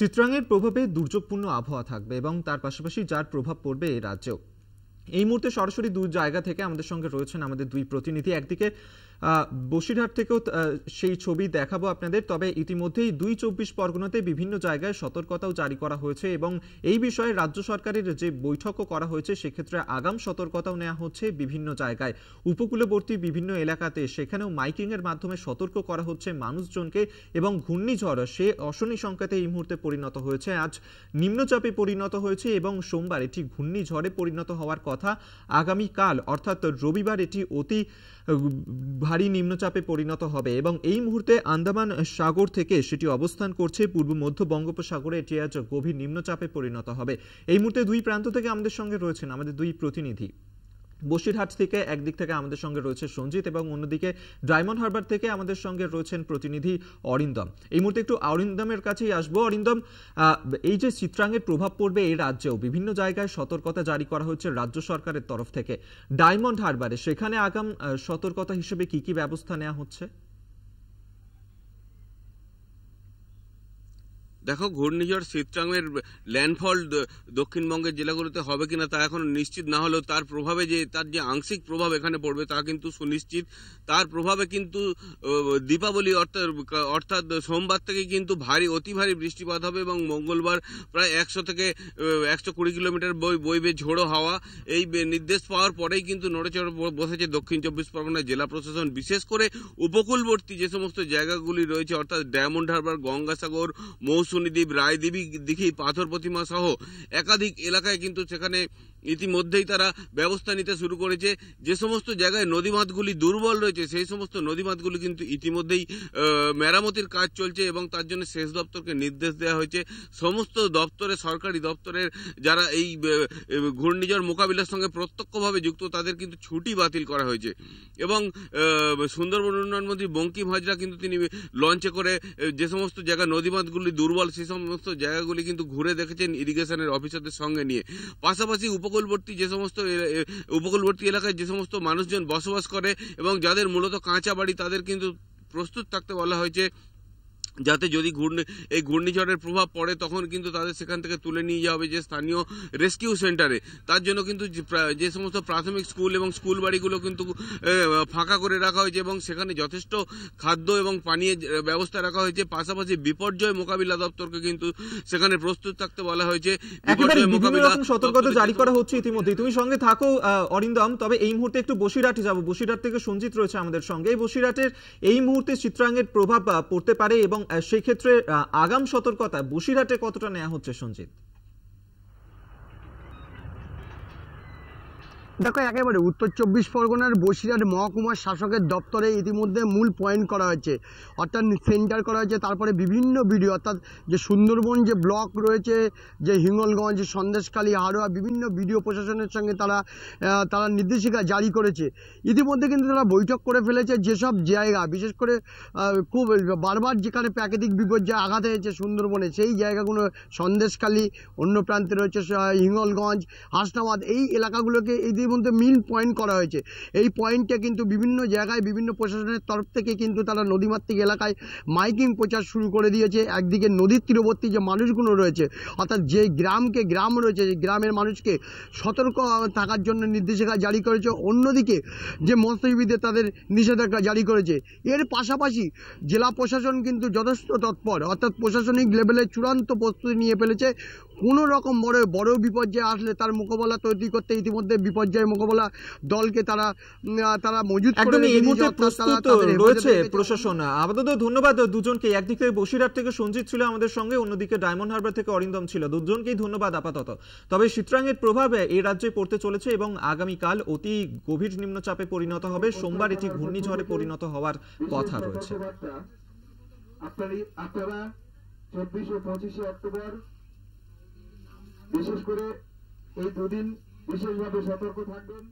চিত্রাঙ্গের প্রভাবে দুর্যোগপূর্ণ আবহাওয়া থাকবে এবং তার পাশাপাশি যার প্রভাব পড়বে এই রাজ্যেও এই মুহূর্তে সরাসরি দুই জায়গা থেকে আমাদের সঙ্গে রয়েছেন আমাদের দুই প্রতিনিধি একদিকে বসিরহাট থেকেও সেই ছবি দেখাবো আপনাদের তবে ইতিমধ্যেই দুই চব্বিশ পরগনাতে বিভিন্ন জায়গায় সতর্কতাও জারি করা হয়েছে এবং এই বিষয়ে রাজ্য সরকারের যে বৈঠকও করা হয়েছে সেক্ষেত্রে আগাম সতর্কতাও নেওয়া হচ্ছে বিভিন্ন জায়গায় উপকূলবর্তী বিভিন্ন এলাকাতে সেখানেও মাইকিংয়ের মাধ্যমে সতর্ক করা হচ্ছে মানুষজনকে এবং ঘূর্ণিঝড় সে অশনি সংখ্যাতে এই মুহূর্তে পরিণত হয়েছে আজ নিম্নচাপে পরিণত হয়েছে এবং সোমবার এটি ঘূর্ণিঝড়ে পরিণত হওয়ার কথা কথা কাল অর্থাৎ রবিবার এটি অতি ভারী নিম্নচাপে পরিণত হবে এবং এই মুহূর্তে আন্দামান সাগর থেকে সেটি অবস্থান করছে পূর্ব মধ্য বঙ্গোপসাগরে এটি আজ গভীর নিম্নচাপে পরিণত হবে এই মুহূর্তে দুই প্রান্ত থেকে আমাদের সঙ্গে রয়েছেন আমাদের দুই প্রতিনিধি বসিরহাট থেকে একদিক থেকে আমাদের সঙ্গে রয়েছে সঞ্জিত এবং অন্যদিকে ডায়মন্ড হারবার থেকে আমাদের সঙ্গে রয়েছেন প্রতিনিধি অরিন্দম এই মুহূর্তে একটু অরিন্দমের কাছেই আসবো অরিন্দম এই যে চিত্রাঙ্গের প্রভাব পড়বে এই রাজ্যেও বিভিন্ন জায়গায় সতর্কতা জারি করা হচ্ছে রাজ্য সরকারের তরফ থেকে ডায়মন্ড হারবারে সেখানে আগাম সতর্কতা হিসেবে কি কি ব্যবস্থা নেওয়া হচ্ছে দেখো ঘূর্ণিঝড় সিতরাংয়ের ল্যান্ডফল দক্ষিণবঙ্গের জেলাগুলোতে হবে কিনা তা এখন নিশ্চিত না হলেও তার প্রভাবে যে তার যে আংশিক প্রভাব এখানে পড়বে তা কিন্তু সুনিশ্চিত তার প্রভাবে কিন্তু দীপাবলি অর্থাৎ অর্থাৎ সোমবার থেকে কিন্তু ভারী অতি ভারী বৃষ্টিপাত হবে এবং মঙ্গলবার প্রায় একশো থেকে একশো কুড়ি কিলোমিটার বই বইবে ঝোড়ো হাওয়া এই নির্দেশ পাওয়ার পরেই কিন্তু নড়েচড়ে বসেছে দক্ষিণ চব্বিশ পরগনা জেলা প্রশাসন বিশেষ করে উপকূলবর্তী যে সমস্ত জায়গাগুলি রয়েছে অর্থাৎ ডায়মন্ড হারবার গঙ্গাসাগর মৌসুম শুনিদ্বীপ রায়দেবী দিঘি পাথর প্রতিমা সহ একাধিক এলাকায় কিন্তু সেখানে ইতিমধ্যেই তারা ব্যবস্থা নিতে শুরু করেছে যে সমস্ত জায়গায় নদীমাতগুলি দুর্বল রয়েছে সেই সমস্ত নদীমাতগুলি কিন্তু ইতিমধ্যেই মেরামতির কাজ চলছে এবং তার জন্য সেচ দপ্তরকে নির্দেশ দেওয়া হয়েছে সমস্ত দপ্তরে সরকারি দপ্তরের যারা এই ঘূর্ণিঝড় মোকাবিলার সঙ্গে প্রত্যক্ষভাবে যুক্ত তাদের কিন্তু ছুটি বাতিল করা হয়েছে এবং সুন্দরবন উন্নয়ন মন্ত্রী বঙ্কিম হাজরা কিন্তু তিনি লঞ্চে করে যে সমস্ত জায়গায় নদীমাতগুলি দুর্বল সেই সমস্ত জায়গাগুলি কিন্তু ঘুরে দেখেছেন ইরিগেশনের অফিসারদের সঙ্গে নিয়ে পাশাপাশি উপ উপকূলবর্তী যে সমস্ত উপকূলবর্তী এলাকায় যে সমস্ত মানুষজন বসবাস করে এবং যাদের মূলত কাঁচা বাড়ি তাদের কিন্তু প্রস্তুত থাকতে বলা হয়েছে যাতে যদি ঘূর্ণি এই ঘূর্ণিঝড়ের প্রভাব পড়ে তখন কিন্তু তাদের সেখান থেকে তুলে নিয়ে যাওয়া হবে যে স্থানীয় রেস্কিউ সেন্টারে তার জন্য কিন্তু যে সমস্ত প্রাথমিক স্কুল এবং স্কুল বাড়িগুলো কিন্তু ফাঁকা করে রাখা হয়েছে এবং সেখানে যথেষ্ট খাদ্য এবং পানীয় ব্যবস্থা রাখা হয়েছে পাশাপাশি বিপর্যয় মোকাবিলা দপ্তরকে কিন্তু সেখানে প্রস্তুত থাকতে বলা হয়েছে সতর্কতা জারি করা হচ্ছে ইতিমধ্যে তুমি সঙ্গে থাকো অরিন্দম তবে এই মুহূর্তে একটু বসিরহাটে যাব বসিরহাট থেকে সঞ্জিত রয়েছে আমাদের সঙ্গে বসিরহাটের এই মুহূর্তে চিত্রাঙ্গের প্রভাব পড়তে পারে এবং সেক্ষেত্রে আগাম সতর্কতা বসিরহাটে কতটা নেওয়া হচ্ছে সঞ্জিত দেখো একেবারে উত্তর চব্বিশ পরগনার বসিরহাট মহকুমার শাসকের দপ্তরে ইতিমধ্যে মূল পয়েন্ট করা হয়েছে অর্থাৎ সেন্টার করা হয়েছে তারপরে বিভিন্ন ভিডিও অর্থাৎ যে সুন্দরবন যে ব্লক রয়েছে যে হিঙ্গলগঞ্জ সন্দেশখালী হাড়োয়া বিভিন্ন ভিডিও প্রশাসনের সঙ্গে তারা তারা নির্দেশিকা জারি করেছে ইতিমধ্যে কিন্তু তারা বৈঠক করে ফেলেছে যেসব জায়গা বিশেষ করে খুব বারবার যেখানে প্রাকৃতিক বিপর্যয় আঘাত হয়েছে সুন্দরবনে সেই জায়গাগুলো সন্দেশখালী অন্য প্রান্তে রয়েছে হিঙ্গলগঞ্জ হাসনাবাদ এই এলাকাগুলোকে এই মধ্যে মিন পয়েন্ট করা হয়েছে এই পয়েন্টটা কিন্তু বিভিন্ন জায়গায় বিভিন্ন প্রশাসনের তরফ থেকে কিন্তু তারা নদীমাতৃক এলাকায় মাইকিং প্রচার শুরু করে দিয়েছে একদিকে নদীর তীরবর্তী যে মানুষগুলো রয়েছে অর্থাৎ যে গ্রামকে গ্রাম রয়েছে যে গ্রামের মানুষকে সতর্ক থাকার জন্য নির্দেশিকা জারি করেছে অন্যদিকে যে মৎস্যজীবীদের তাদের নিষেধাজ্ঞা জারি করেছে এর পাশাপাশি জেলা প্রশাসন কিন্তু যথেষ্ট তৎপর অর্থাৎ প্রশাসনিক লেভেলে চূড়ান্ত প্রস্তুতি নিয়ে ফেলেছে কোনো রকম বড় বড় বিপর্যয় আসলে তার মোকাবেলা তৈরি করতে ইতিমধ্যে বিপর্যয় পর্যায়ে মোকাবেলা দলকে তারা তারা মজুদ একদমই প্রস্তুত রয়েছে প্রশাসন আপাতত ধন্যবাদ দুজনকে একদিক থেকে বসিরহাট থেকে সঞ্জিত ছিল আমাদের সঙ্গে অন্যদিকে ডায়মন্ড হারবার থেকে অরিন্দম ছিল দুজনকেই ধন্যবাদ আপাতত তবে শীতরাঙের প্রভাবে এই রাজ্যে পড়তে চলেছে এবং আগামীকাল অতি গভীর নিম্নচাপে পরিণত হবে সোমবার এটি ঘূর্ণিঝড়ে পরিণত হওয়ার কথা রয়েছে চব্বিশ ও পঁচিশে অক্টোবর বিশেষ করে এই দুদিন বিশেষভাবে সতর্ক থাকবেন